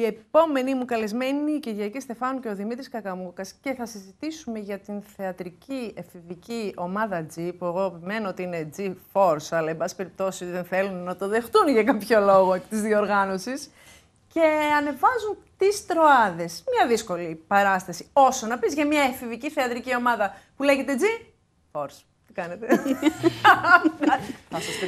Η επόμενη μου καλεσμένη, η Κυριακή Στεφάνου και ο Δημήτρης Κακαμούκας και θα συζητήσουμε για την θεατρική εφηβική ομάδα G, που εγώ μένω ότι είναι G-Force, αλλά εν πάση περιπτώσει δεν θέλουν να το δεχτούν για κάποιο λόγο της διοργάνωσης. Και ανεβάζουν τις τροάδες. Μια δύσκολη παράσταση. Όσο να πεις για μια εφηβική θεατρική ομάδα που λέγεται G, Force. Τι κάνετε.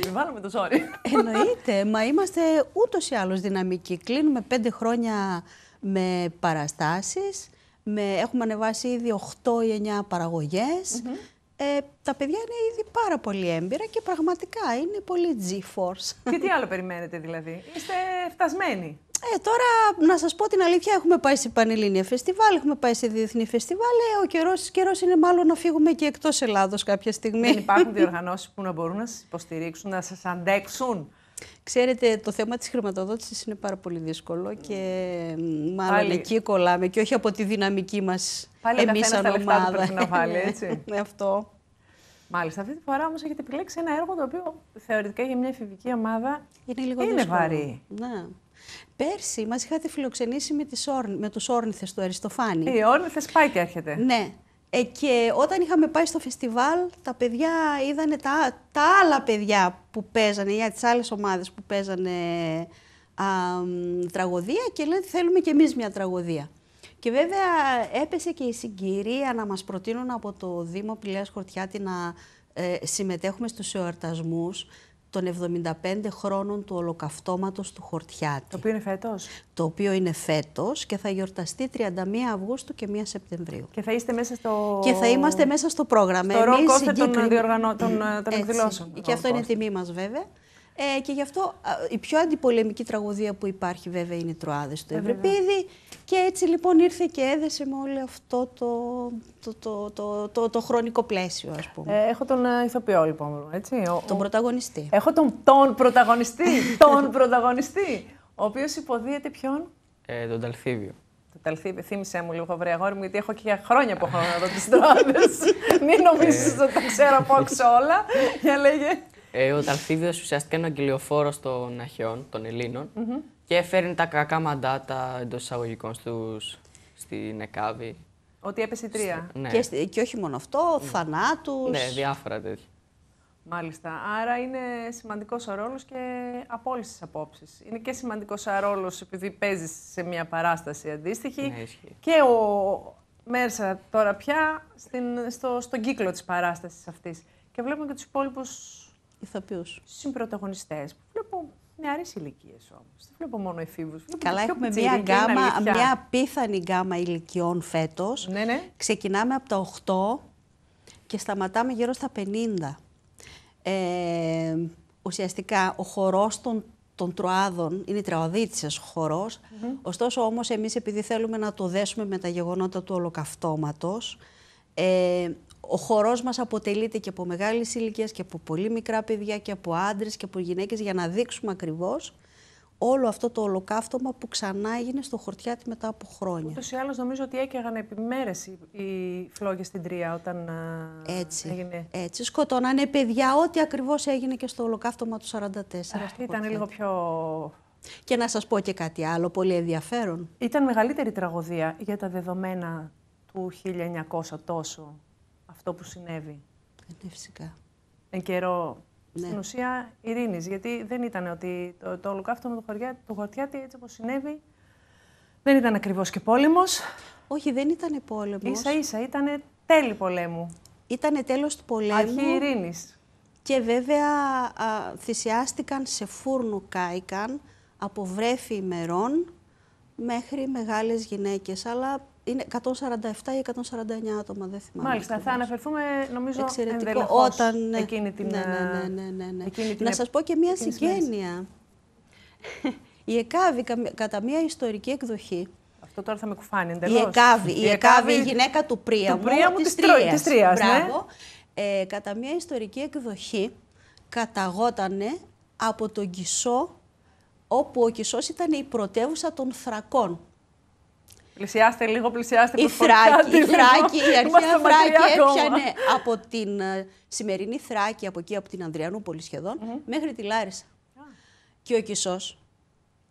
επιβάλλουμε το sorry. Εννοείται, μα είμαστε ούτως ή άλλως δυναμικοί. Κλείνουμε πέντε χρόνια με παραστάσεις, Με... Έχουμε ανεβάσει ήδη 8 ή 9 παραγωγές. Ε, τα παιδιά είναι ήδη πάρα πολύ έμπειρα και πραγματικά είναι πολύ G-force. Και τι άλλο περιμένετε δηλαδή, είστε φτασμένοι. Ε, τώρα, να σας πω την αλήθεια, έχουμε πάει σε πανελλήνια φεστιβάλ, έχουμε πάει σε διεθνή φεστιβάλ. Ε, ο καιρός, καιρός είναι μάλλον να φύγουμε και εκτός Ελλάδος κάποια στιγμή. Δεν υπάρχουν διοργανώσεις που να μπορούν να σας υποστηρίξουν, να σας αντέξουν. Ξέρετε, το θέμα της χρηματοδότησης είναι πάρα πολύ δύσκολο και μάλλον Πάλι. εκεί κολλάμε και όχι από τη δυναμική μας Πάλι εμείς σαν ομάδα. να βάλει, ναι, έτσι. ναι, αυτό. Μάλιστα, αυτή τη φορά όμως έχετε επιλέξει ένα έργο το οποίο θεωρητικά για μια εφηβική ομάδα είναι, λίγο είναι βαρύ. Ναι. Πέρσι μας είχατε φιλοξενήσει με, με τους όρνηθες του Αριστοφάνη. Ε, οι όρνηθες πάει και έρχεται. Ναι. Ε, και όταν είχαμε πάει στο φεστιβάλ, τα παιδιά είδανε τα, τα άλλα παιδιά που παίζανε, για τις άλλες ομάδες που παίζανε α, τραγωδία και λένε ότι θέλουμε κι εμείς μια τραγωδία. Και βέβαια έπεσε και η συγκυρία να μας προτείνουν από το Δήμο Πηλέας Χορτιάτη να ε, συμμετέχουμε στους εορτασμούς των 75 χρόνων του ολοκαυτώματος του Χορτιάτη. Το οποίο είναι φέτος. Το οποίο είναι φέτος και θα γιορταστεί 31 Αυγούστου και 1 Σεπτεμβρίου. Και θα είστε μέσα στο... Και θα είμαστε μέσα στο πρόγραμμα. Στο Εμείς, των, διοργανώ... των, ε, των εκδηλώσεων. Και αυτό είναι τιμή μας βέβαια. Ε, και γι' αυτό η πιο αντιπολεμική τραγωδία που υπάρχει βέβαια είναι οι Τροάδες του ε, Ευρυπίδη. Και έτσι λοιπόν ήρθε και έδεσε με όλο αυτό το, το, το, το, το, χρονικό πλαίσιο, ας πούμε. Ε, έχω τον ε, ηθοποιό λοιπόν, έτσι. Ο, τον πρωταγωνιστή. Έχω τον, τον πρωταγωνιστή, τον πρωταγωνιστή, ο οποίος υποδίεται ποιον. Ε, τον Ταλθίβιο. Τον Ταλθίβιο, θύμισε μου λίγο βρε αγόρι μου, γιατί έχω και για χρόνια που έχω να δω τις Τροάδες. Μην νομίζεις ότι τα ξέρω από όλα, για λέγε. Ε, ο Ταλφίδιο ουσιαστικά είναι ο αγγελιοφόρος των Αχαιών, των ελληνων και φέρνει τα κακά μαντάτα εντός εισαγωγικών στους, στην ΕΚΑΒΗ. Ότι έπεσε η τρία. Ναι. Και, και, όχι μόνο αυτό, mm. Ναι. θανάτους. Ναι, διάφορα τέτοια. Μάλιστα. Άρα είναι σημαντικός ο ρόλος και από όλες τις απόψεις. Είναι και σημαντικός ο ρόλος επειδή παίζεις σε μια παράσταση αντίστοιχη. Ναι, και ο Μέρσα τώρα πια στην, στο, στον κύκλο της παράστασης αυτής. Και βλέπουμε και τους υπόλοιπους ηθοποιούς. Συμπροταγωνιστέ. που βλέπω νεαρέ ηλικίες όμως. Δεν βλέπω μόνο εφήβου. Καλά, έχουμε μια, γάμα μια απίθανη γκάμα ηλικιών φέτος. Ναι, ναι. Ξεκινάμε από τα 8 και σταματάμε γύρω στα 50. Ε, ουσιαστικά ο χορός των, των τροάδων είναι η χορός. Mm -hmm. Ωστόσο όμως, εμείς επειδή θέλουμε να το δέσουμε με τα γεγονότα του ολοκαυτώματος... Ε, ο χορός μας αποτελείται και από μεγάλης ηλικίας και από πολύ μικρά παιδιά και από άντρες και από γυναίκες για να δείξουμε ακριβώς όλο αυτό το ολοκαύτωμα που ξανά έγινε στο χορτιάτι μετά από χρόνια. Ούτως ή άλλως νομίζω ότι έκαιγαν επιμέρες οι φλόγες στην Τρία όταν έτσι, έγινε. Έτσι, σκοτώνανε παιδιά ό,τι ακριβώς έγινε και στο ολοκαύτωμα του 44. Αυτή ήταν λίγο πιο και να σας πω και κάτι άλλο πολύ ενδιαφέρον. Ήταν μεγαλύτερη τραγωδία για τα δεδομένα του 1900 τόσο αυτό που συνέβη. Ε, ναι, φυσικά. Εν καιρό ναι. στην ουσία ειρήνης, γιατί δεν ήταν ότι το, το ολοκαύτωμα του, χωριά, του έτσι όπως συνέβη δεν ήταν ακριβώς και πόλεμος. Όχι, δεν ήταν πόλεμος. Ίσα ίσα, ήταν τέλη πολέμου. Ήταν τέλος του πολέμου. Αρχή ειρήνης. Και βέβαια θυσιάστηκαν σε φούρνο κάηκαν από βρέφη ημερών μέχρι μεγάλες γυναίκες. Αλλά είναι 147 ή 149 άτομα, δεν θυμάμαι. Μάλιστα, θα αναφερθούμε νομίζω Εξαιρετικό. όταν ναι. εκείνη την... Ναι, ναι, ε, ναι, ναι, ναι. ναι. Να σας πω και μία συγγένεια. Η ΕΚΑΒΗ κατά μία ιστορική εκδοχή αυτό τώρα θα με κουφάνει εντελώς. Η ΕΚΑΒΗ, η, ΕΚΑΒΗ, η γυναίκα του Πρίαμου, του της, Τρίας. Της τρίας Ναι. Ε, κατά μία ιστορική εκδοχή καταγότανε από τον Κισό, όπου ο Κισός ήταν η πρωτεύουσα των Θρακών. Πλησιάστε λίγο, πλησιάστε Η Θράκη, η Θράκη, η αρχαία Θράκη έπιανε από την ε, σημερινή Θράκη, από εκεί, από την Ανδριανούπολη μέχρι τη Λάρισα. Και ο Κισός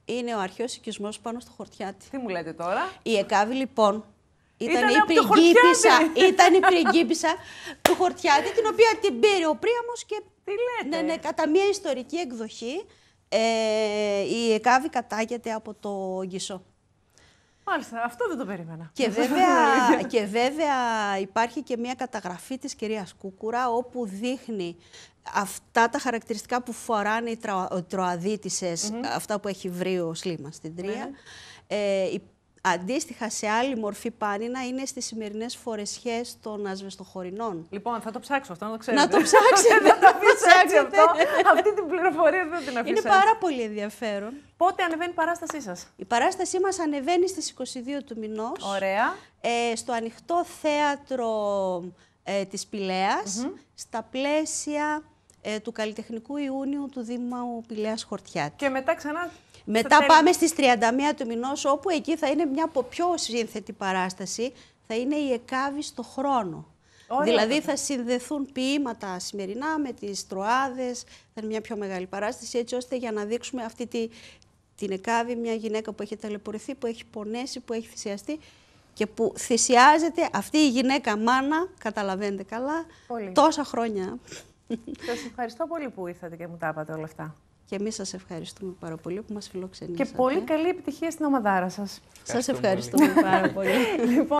είναι ο αρχαίος οικισμός πάνω στο χορτιάτι. Τι μου λέτε τώρα. Η Εκάβη λοιπόν ήταν, η πριγκίπισσα, ήταν η πριγκίπισσα του χορτιάτι την οποία την πήρε ο Πρίαμος και Τι λέτε. Ναι, ναι, κατά μια ιστορική εκδοχή ε, η Εκάβη κατάγεται από το Γκισό. Μάλιστα, αυτό δεν το περίμενα. Και βέβαια, και βέβαια υπάρχει και μια καταγραφή της κυρίας Κούκουρα όπου δείχνει αυτά τα χαρακτηριστικά που φοράνε οι τροαδίτησες, αυτά που έχει βρει ο Σλίμα στην Τρία. Ναι. Ε, Αντίστοιχα σε άλλη μορφή πάνινα είναι στις σημερινές φορεσιές των ασβεστοχωρινών. Λοιπόν, θα το ψάξω αυτό, να το ξέρετε. Να το ψάξετε. να το ψάξετε. αυτό. Αυτή την πληροφορία δεν την αφήσατε. Είναι πάρα πολύ ενδιαφέρον. Πότε ανεβαίνει η παράστασή σας. Η παράστασή μας ανεβαίνει στις 22 του μηνός. Ωραία. Ε, στο ανοιχτό θέατρο ε, της Πηλέας, mm -hmm. στα πλαίσια ε, του Καλλιτεχνικού Ιούνιου του Δήμου Πηλέας Χορτιάτης. Και μετά ξανά μετά πάμε στις 31 του μηνός, όπου εκεί θα είναι μια πιο σύνθετη παράσταση, θα είναι η εκάβη στο χρόνο. Δηλαδή θα συνδεθούν ποίηματα σημερινά με τις τροάδες, θα είναι μια πιο μεγάλη παράσταση, έτσι ώστε για να δείξουμε αυτή τη, την εκάβη, μια γυναίκα που έχει ταλαιπωρηθεί, που έχει πονέσει, που έχει θυσιαστεί και που θυσιάζεται αυτή η γυναίκα μάνα, καταλαβαίνετε καλά, τόσα χρόνια. Σας ευχαριστώ πολύ που ήρθατε και μου τα είπατε όλα αυτά. Και εμείς σας ευχαριστούμε πάρα πολύ που μας φιλοξενήσατε. Και πολύ καλή επιτυχία στην ομαδάρα σας. Σας ευχαριστούμε πάρα πολύ. Λοιπόν,